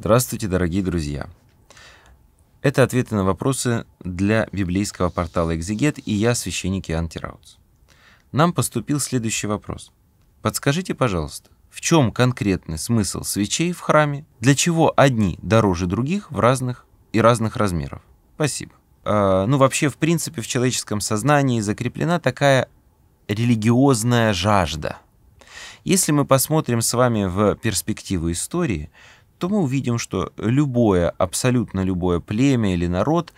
Здравствуйте, дорогие друзья! Это ответы на вопросы для библейского портала «Экзегет» и я, священник Иоанн Тираутс. Нам поступил следующий вопрос. Подскажите, пожалуйста, в чем конкретный смысл свечей в храме? Для чего одни дороже других в разных и разных размеров? Спасибо. Э, ну, вообще, в принципе, в человеческом сознании закреплена такая религиозная жажда. Если мы посмотрим с вами в перспективу истории – то мы увидим, что любое, абсолютно любое племя или народ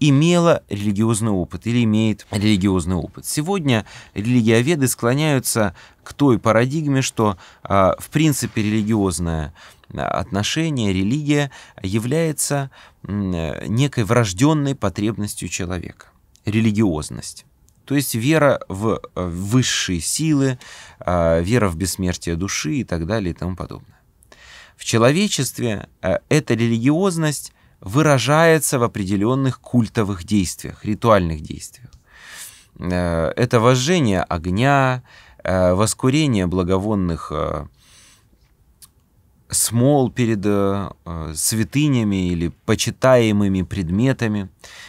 имело религиозный опыт или имеет религиозный опыт. Сегодня религиоведы склоняются к той парадигме, что а, в принципе религиозное а, отношение, религия является некой врожденной потребностью человека. Религиозность. То есть вера в э, высшие силы, а, вера в бессмертие души и так далее и тому подобное. В человечестве э, эта религиозность выражается в определенных культовых действиях, ритуальных действиях. Э, это вожжение огня, э, воскурение благовонных смол перед святынями или почитаемыми предметами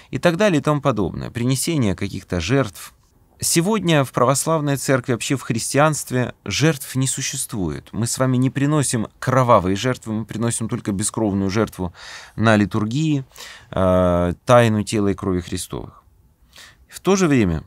и так далее и тому подобное, принесение каких-то жертв – Сегодня в православной церкви, вообще в христианстве, жертв не существует. Мы с вами не приносим кровавые жертвы, мы приносим только бескровную жертву на литургии, э, тайну тела и крови Христовых. В то же время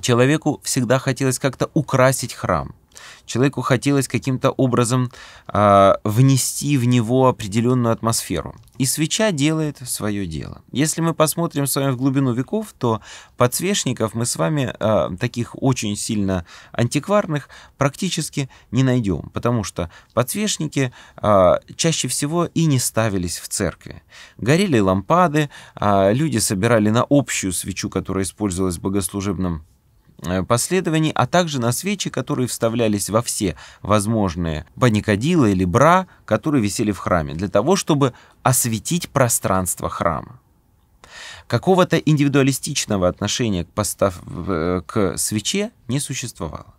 человеку всегда хотелось как-то украсить храм – Человеку хотелось каким-то образом э, внести в него определенную атмосферу. И свеча делает свое дело. Если мы посмотрим с вами в глубину веков, то подсвечников мы с вами, э, таких очень сильно антикварных, практически не найдем, потому что подсвечники э, чаще всего и не ставились в церкви. Горели лампады, э, люди собирали на общую свечу, которая использовалась в богослужебном Э, последований, а также на свечи, которые вставлялись во все возможные паникадила или бра, которые висели в храме, для того, чтобы осветить пространство храма. Какого-то индивидуалистичного отношения к, постав... Э, к свече не существовало.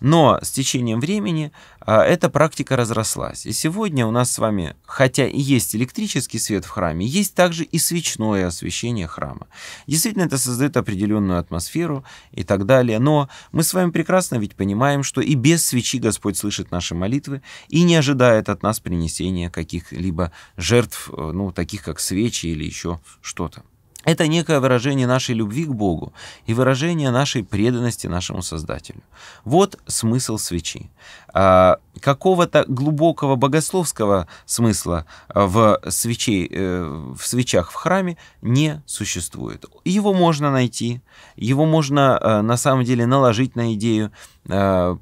Но с течением времени а, эта практика разрослась. И сегодня у нас с вами, хотя и есть электрический свет в храме, есть также и свечное освещение храма. Действительно, это создает определенную атмосферу и так далее. Но мы с вами прекрасно ведь понимаем, что и без свечи Господь слышит наши молитвы и не ожидает от нас принесения каких-либо жертв, э, ну, таких как свечи или еще что-то. Это некое выражение нашей любви к Богу и выражение нашей преданности нашему Создателю. Вот смысл свечи. А, какого-то глубокого богословского смысла а, в, свечей, э, в свечах в храме не существует. Его можно найти, его можно а, на самом деле наложить на идею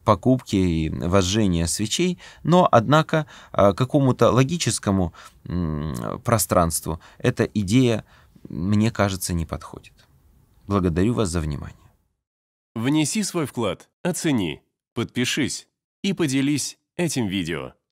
покупки и возжжения свечей, но, однако, какому-то логическому пространству эта идея мне кажется, не подходит. Благодарю вас за внимание. Внеси свой вклад, оцени, подпишись и поделись этим видео.